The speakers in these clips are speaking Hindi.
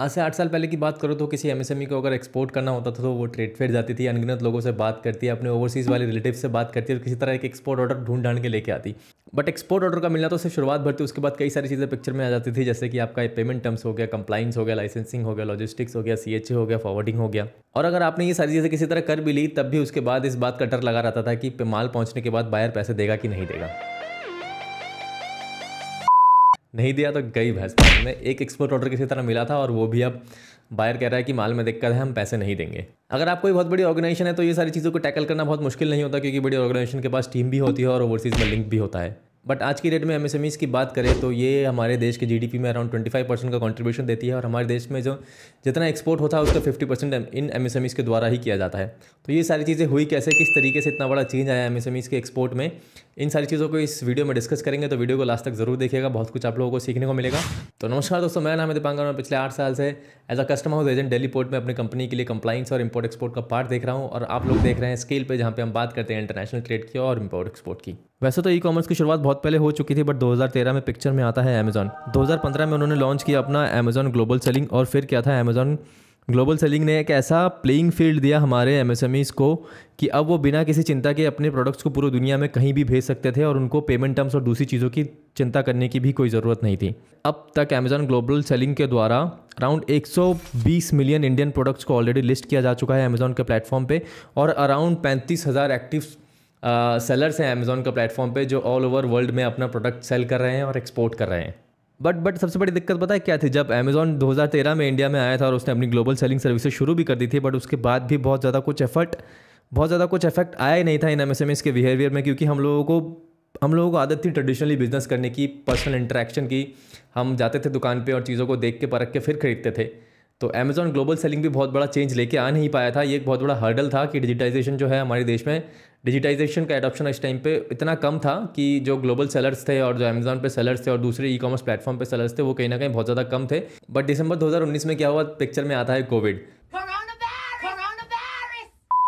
आज से आठ साल पहले की बात करो तो किसी एमएसएमई e को अगर एक्सपोर्ट करना होता था तो वो ट्रेड फेयर जाती थी अनगिनत लोगों से बात करती है अपने ओवरसीज़ वाले रिलेटिव से बात करती है और किसी तरह एक एक्सपोर्ट ऑर्डर ढूंढ ढांड के लेके आती बट एक्सपोर्ट ऑर्डर का मिलना तो सिर्फ शुरुआत भरती उसके बाद कई सारी चीज़ें पिक्चर में आ जाती थी जैसे कि आपका पेमेंट टर्म्स हो गया कंप्लाइंस हो गया लाइसेंसिंग हो गया लॉजिस्टिक्स हो गया सी हो गया फॉरवर्डिंग हो गया और अगर आपने ये सारी चीज़ें किसी तरह कर भी ली तब भी उसके बाद इस बात का डर लगा रहता था कि माल पहुँचने के बाद बायर पैसे देगा कि नहीं देगा नहीं दिया तो गई भैंस में एक एक्सपोर्ट ऑर्डर किसी तरह मिला था और वो भी अब बायर कह रहा है कि माल में दिक्कत है हम पैसे नहीं देंगे अगर आप कोई बहुत बड़ी ऑर्गेनाइजेशन है तो ये सारी चीज़ों को टैकल करना बहुत मुश्किल नहीं होता क्योंकि बड़ी ऑर्गेनाइजेशन के पास टीम भी होती है और ओवरसीज़ में लिंक भी होता है बट आज की डेट में एम की बात करें तो ये हमारे देश के जी में अराउंड ट्वेंटी परसेंट का कॉन्ट्रीब्यूशन देती है और हमारे देश में जो जितना एक्सपोर्ट होता है उसका फिफ्टी परसेंट इन एम के द्वारा ही किया जाता है तो ये सारी चीज़ें हुई कैसे किस तरीके से इतना बड़ा चेंज आया एम के एक्सपोर्ट में इन सारी चीज़ों को इस वीडियो में डिस्कस करेंगे तो वीडियो को लास्ट तक जरूर देखिएगा बहुत कुछ आप लोगों को सीखने को मिलेगा तो नमस्कार दोस्तों मेरा नाम है दीपांकर मैं पिछले आठ साल से as a customer house agent daily port में अपनी कंपनी के लिए कंप्लाइंस और इम्पोर्ट एक्सपोर्ट का पार्ट देख रहा हूँ और आप लोग देख रहे हैं स्केल पर जहाँ पर हम बात करते हैं इंटरनेशनल ट्रेड की और इम्पोर्ट एक्सपोर्ट की वैसे तो ई कॉमर्स की शुरुआत बहुत पहले हो चुकी थी बट 2013 में पिक्चर में आता है अमेज़ॉन 2015 में उन्होंने लॉन्च किया अपना अमेज़ॉन ग्लोबल सेलिंग और फिर क्या था अमेज़ॉन ग्लोबल सेलिंग ने एक ऐसा प्लेइंग फील्ड दिया हमारे एम को कि अब वो बिना किसी चिंता के अपने प्रोडक्ट्स को पूरी दुनिया में कहीं भी भेज सकते थे और उनको पेमेंट टर्म्स और दूसरी चीज़ों की चिंता करने की भी कोई ज़रूरत नहीं थी अब तक अमेज़ॉन ग्लोबल सेलिंग के द्वारा अराउंड 120 मिलियन इंडियन प्रोडक्ट्स को ऑलरेडी लिस्ट किया जा चुका है अमेज़ॉन के प्लेटफॉर्म पर और अराउंड पैंतीस हज़ार एक्टिव सेलर्स हैं अमेज़ोन का प्लेटफॉर्म पे जो ऑल ओवर वर्ल्ड में अपना प्रोडक्ट सेल कर रहे हैं और एक्सपोर्ट कर रहे हैं बट बट सबसे बड़ी दिक्कत पता है क्या थी जब अमेजोन 2013 में इंडिया में आया था और उसने अपनी ग्लोबल सेलिंग सर्विसेज शुरू भी कर दी थी बट उसके बाद भी बहुत ज़्यादा कुछ एफर्ट बहुत ज़्यादा कुछ इफेक्ट आया ही नहीं था इन एम e के बिहेवियर में क्योंकि हम लोगों को हम लोगों को आदत थी ट्रेडिशनली बिज़नेस करने की पर्सनल इंटरेक्शन की हम जाते थे दुकान पर और चीज़ों को देख के परख के फिर खरीदते थे तो अमेज़ॉन ग्लोबल सेलिंग भी बहुत बड़ा चेंज लेके आ नहीं पाया था ये एक बहुत बड़ा हर्डल था कि डिजिटाइजेशन जो है हमारे देश में डिजिटाइजेशन का एडॉप्शन इस टाइम पे इतना कम था कि जो ग्लोबल सेलर्स थे और जो अमेजन पे सेलर्स थे और दूसरे ई कॉमर्स प्लेटफॉर्म पे सेलर्स थे वो कहीं ना कहीं बहुत ज़्यादा कम थे बट दिसंबर 2019 में क्या हुआ पिक्चर में आता है कोविड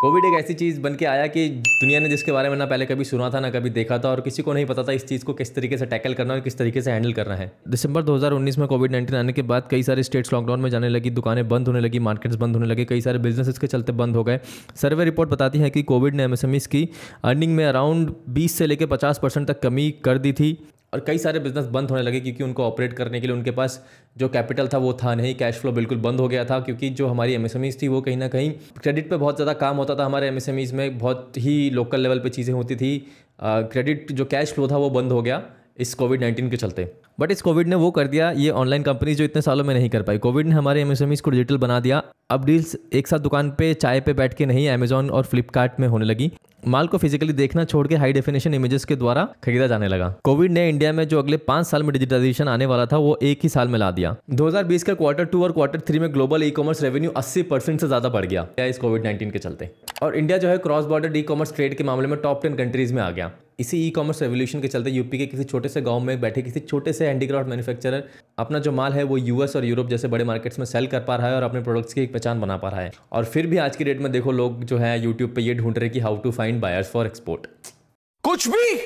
कोविड एक ऐसी चीज़ बन के आया कि दुनिया ने जिसके बारे में ना पहले कभी सुना था ना कभी देखा था और किसी को नहीं पता था इस चीज़ को किस तरीके से टैकल करना और किस तरीके से हैंडल करना है दिसंबर 2019 में कोविड 19 आने के बाद कई सारे स्टेट्स लॉकडाउन में जाने लगी दुकानें बंद होने लगी मार्केट्स बंद होने लगे कई सारे बिजनेस के चलते बंद हो गए सर्वे रिपोर्ट बताती है कि कोविड ने एम की अर्निंग में अराउंड बीस से लेकर पचास तक कमी कर दी थी और कई सारे बिजनेस बंद होने लगे क्योंकि उनको ऑपरेट करने के लिए उनके पास जो कैपिटल था वो था नहीं कैश फ्लो बिल्कुल बंद हो गया था क्योंकि जो हमारी एम थी वो कहीं ना कहीं क्रेडिट पे बहुत ज़्यादा काम होता था हमारे एम में बहुत ही लोकल लेवल पर चीज़ें होती थी क्रेडिट जो कैश फ्लो था वो बंद हो गया इस कोविड नाइन्टीन के चलते बट इस कोविड ने वो कर दिया ये ऑनलाइन कंपनी जो इतने सालों में नहीं कर पाई कोविड ने हमारे एम e को डिजिटल बना दिया अब डील्स एक साथ दुकान पे चाय पे बैठ के नहीं अमेजोन और फ्लिपकार्ट में होने लगी माल को फिजिकली देखना छोड़ के हाई डेफिनेशन इमेजेस के द्वारा खरीदा जाने लगा कोविड ने इंडिया में जो अगले पांच साल में डिजिटाइजेशन आने वाला था वो एक ही साल में ला दिया 2020 का क्वार्टर टू और क्वार्टर थ्री में global e commerce revenue 80 percent से ज्यादा बढ़ गया इस कोविड नाइन्टीन के चलते और इंडिया जो है cross border e commerce trade के मामले में टॉप टेन कंट्रीज में आ गया इसी ई कॉमर्स रेवोल्यूशन के चलते यूपी के किसी छोटे से गांव में बैठे किसी छोटे से हैंडीक्राफ्ट मैन्युफैक्चरर अपना जो माल है वो यूएस और यूरोप जैसे बड़े मार्केट्स में सेल कर पा रहा है और अपने प्रोडक्ट्स की एक पहचान बना पा रहा है और फिर भी आज की डेट में देखो लोग जो है यूट्यूब पर यह ढूंढ रहे कि how to find buyers for export कुछ भी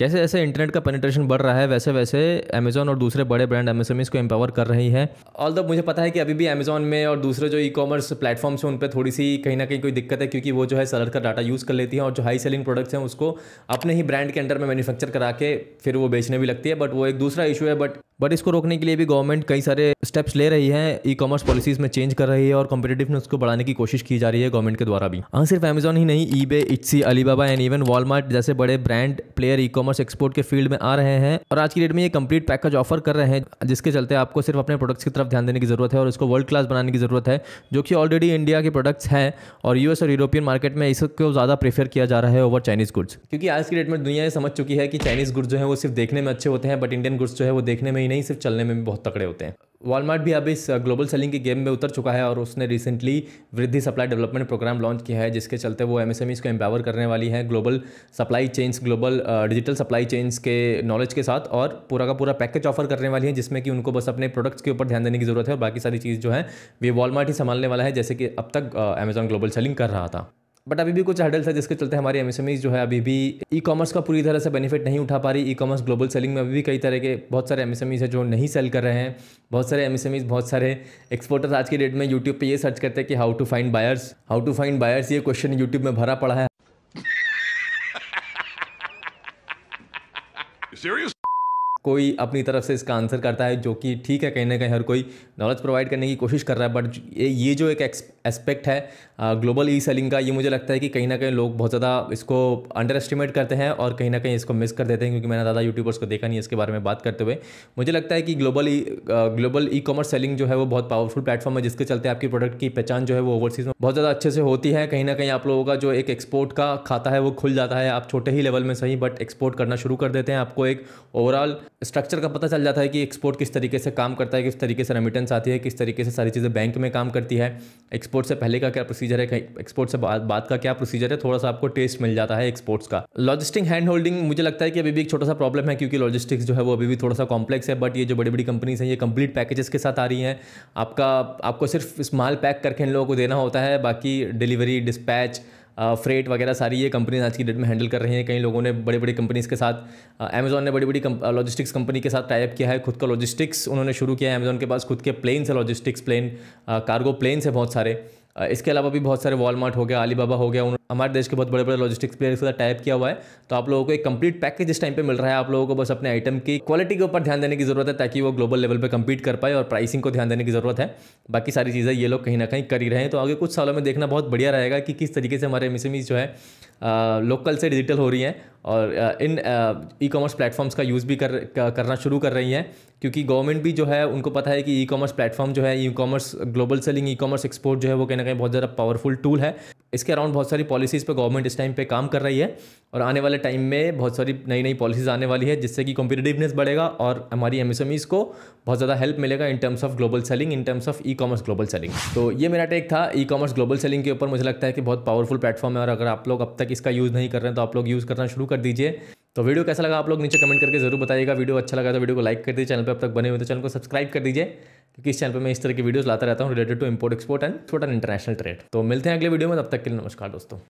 जैसे जैसे इंटरनेट का पेनिट्रेशन बढ़ रहा है वैसे वैसे अमेजोन और दूसरे बड़े ब्रांड एम को एम्पावर कर रही है ऑल मुझे पता है कि अभी भी अमेजोन में और दूसरे जो ई कॉमर्स प्लेटफॉर्म्स हैं उन पर थोड़ी सी कहीं ना कहीं कोई दिक्कत है क्योंकि वो जो है सलर का डाटा यूज़ कर लेती है और जो हाई सेलिंग प्रोडक्ट्स हैं उसको अपने ही ब्रांड के अंडर में मैन्युफैक्चर करा के फिर वो बेचने भी लगती है बट वो एक दूसरा इशू है बट बट इसको रोकने के लिए भी गवर्नमेंट कई सारे स्टेप्स ले रही है ई कॉमर्स पॉलिसीज़ में चेंज कर रही है और कॉम्पिटेटिवनेस को बढ़ाने की कोशिश की जा रही है गवर्नमेंट के द्वारा भी हाँ सिर्फ अमेजोन ही नहीं eBay Etsy Alibaba and even Walmart जैसे बड़े brand player e commerce export के फील्ड में आ रहे हैं और आज की डेट में ये कंप्लीट पैकेज ऑफर कर रहे हैं जिसके चलते आपको सिर्फ अपने प्रोडक्ट्स की तरफ ध्यान देने की जरूरत है और इसको वर्ल्ड क्लास बनाने की जरूरत है जो कि ऑलरेडी इंडिया के प्रोडक्ट्स हैं और यूएस और यूरोपियन मार्केट में इसको ज़्यादा प्रेफर किया जा रहा है ओवर चाइनीज़ गुड्स क्योंकि आज की डेट में दुनिया ये समझ चुकी है कि चाइनीज़ गुड्स जो है वो सिर्फ देखने में अच्छे होते हैं बट इंडियन गुड्स जो है वो देखने में ही नहीं सिर्फ चलने में भी बहुत तकड़े होते हैं वॉलमार्ट भी अब इस ग्लोबल सेलिंग के गेम में उतर चुका है और उसने रिसेंटली वृद्धि सप्लाई डेवलपमेंट प्रोग्राम लॉन्च किया है जिसके चलते वो एमएसएमईज को एम्पावर करने वाली है global supply chains global digital supply chains के नॉलेज के साथ और पूरा का पूरा पैकेज ऑफर करने वाली है जिसमें कि उनको बस अपने प्रोडक्ट्स के ऊपर ध्यान देने की जरूरत है और बाकी सारी चीज़ जो है वे वॉलमार्ट ही संभालने वाला है जैसे कि अब तक अमेजॉन ग्लोबल सेलिंग कर रहा था बट अभी भी कुछ हर्डल्स है जिसके चलते हमारी एमएसएमईज e जो है अभी भी ई कॉमर्स का पूरी तरह से बेनिफिट नहीं उठा पा रही ई कॉमर्स ग्लोबल सेलिंग में अभी भी कई तरह के बहुत सारे एमएसएमईज है जो नहीं सेल कर रहे हैं बहुत सारे एमएसएमईज बहुत सारे एक्सपोर्टर्स आज के डेट में यूट्यूब पर ये सर्च करते हैं कि how to find buyers how to find buyers ये क्वेश्चन यूट्यूब में भरा पड़ा है कोई अपनी तरफ से इसका आंसर करता है जो कि ठीक है कहीं ना कहीं हर कोई नॉलेज प्रोवाइड करने की कोशिश कर रहा है बट ये जो एक एस्पेक्ट है ग्लोबल ई सेलिंग का ये मुझे लगता है कि कहीं ना कहीं लोग बहुत ज़्यादा इसको अंडर एस्टिमेट करते हैं और कहीं ना कहीं इसको मिस कर देते हैं क्योंकि मैंने ज़्यादा यूट्यूबर्स को देखा नहीं इसके बारे में बात करते हुए मुझे लगता है कि global e global e commerce selling जो है वो बहुत पावरफुल प्लेटफॉर्म है जिसके चलते आपकी प्रोडक्ट की पहचान जो है वो ओवरसीज़ में बहुत ज़्यादा अच्छे से होती है कहीं ना कहीं आप लोगों का जो एक एक्सपोर्ट का खाता है वो खुल जाता है आप छोटे ही लेवल में सही बट एक्सपोर्ट करना शुरू कर देते हैं आपको एक ओवरऑल स्ट्रक्चर का पता चल जाता है कि एक्सपोर्ट किस तरीके से काम करता है किस तरीके से रेमिटेंस आती है किस तरीके से सारी चीज़ें बैंक में काम करती है एक्सपोर्ट से पहले का क्या प्रोसीजर है एक्सपोर्ट से बाद, बाद का क्या प्रोसीजर है थोड़ा सा आपको टेस्ट मिल जाता है एक्सपोर्ट्स का लॉजिस्टिक हैंड होल्डिंग मुझे लगता है कि अभी भी एक छोटा सा प्रॉब्लम है क्योंकि लॉजिस्टिक्स जो है वो अभी भी थोड़ा सा कॉम्प्लेक्स है बट ये जो बड़ी बड़ी कंपनीज हैं ये कंप्लीट पैकेजेस के साथ आ रही हैं आपका आपको सिर्फ स्माल पैक करके इन लोगों को देना होता है बाकी डिलीवरी डिस्पैच फ्रेट वगैरह सारी ये कंपनीज आज की डेट में हैंडल कर रही हैं कई लोगों ने बड़ी बड़ी कंपनीज़ के साथ अमेज़ॉन ने बड़ी बड़ी लॉजिस्टिक्स कंपनी के साथ टाइप किया है खुद का लॉजिस्टिक्स उन्होंने शुरू किया है अमेज़ॉन के पास खुद के प्लेन्स है लॉजिस्टिक्स प्लेन कार्गो प्लेन्स है बहुत सारे इसके अलावा भी बहुत सारे वॉलमार्ट हो गया अलीबाबा हो गया उन्होंने हमारे देश के बहुत बड़े बड़े लॉजिस्टिक्स प्लेयर के साथ टाइप किया हुआ है तो आप लोगों को एक कंप्लीट पैकेज इस टाइम पे मिल रहा है आप लोगों को बस अपने आइटम की क्वालिटी के ऊपर ध्यान देने की जरूरत है ताकि वो ग्लोबल लेवल पे कम्पीट कर पाए और प्राइसिंग को ध्यान देने की जरूरत है बाकी सारी चीज़ें ये लोग कहीं ना कहीं कर ही रहे हैं तो आगे कुछ सालों में देखना बहुत बढ़िया रहेगा कि किस तरीके से हमारे एम जो है लोकल से डिजिटल हो रही हैं और इन ई कॉमर्स प्लेटफॉर्म्स का यूज़ भी कर करना शुरू कर रही हैं क्योंकि गवर्नमेंट भी जो है उनको पता है कि ई कॉमर्स प्लेटफॉर्म जो है e commerce global selling e commerce export जो है वो कहीं ना कहीं बहुत ज़्यादा पावरफुल टूल है इसके अराउंड बहुत सारी पॉलिसीज़ पर गवर्नमेंट इस टाइम पे काम कर रही है और आने वाले टाइम में बहुत सारी नई नई पॉलिसीज़ आने वाली है जिससे कि कॉम्पिटेटिवनेस बढ़ेगा और हमारी एम को बहुत ज़्यादा हेल्प मिलेगा in terms of global selling in terms of e commerce global selling तो ये मेरा टेक था ई कॉमर्स ग्लोबल सेलिंग के ऊपर मुझे लगता है कि बहुत पावरफुल प्लेटफॉर्म है और अगर आप लोग अब तक इसका यूज़ नहीं कर रहे हैं तो आप लोग यूज़ करना शुरू कर दीजिए तो वीडियो कैसा लगा आप लोग नीचे कमेंट करके जरूर बताइएगा वीडियो अच्छा लगा तो वीडियो को लाइक कर दीजिए चैनल पर अब तक बने हुए तो चैनल को सब्सक्राइब कर दीजिए क्योंकि इस चैनल पर मैं इस तरह की वीडियोस लाता रहता हूँ related to import export and छोटा एंड इंटरनेशनल ट्रेड तो मिलते हैं अगले वीडियो में तब तक के लिए नमस्कार दोस्तों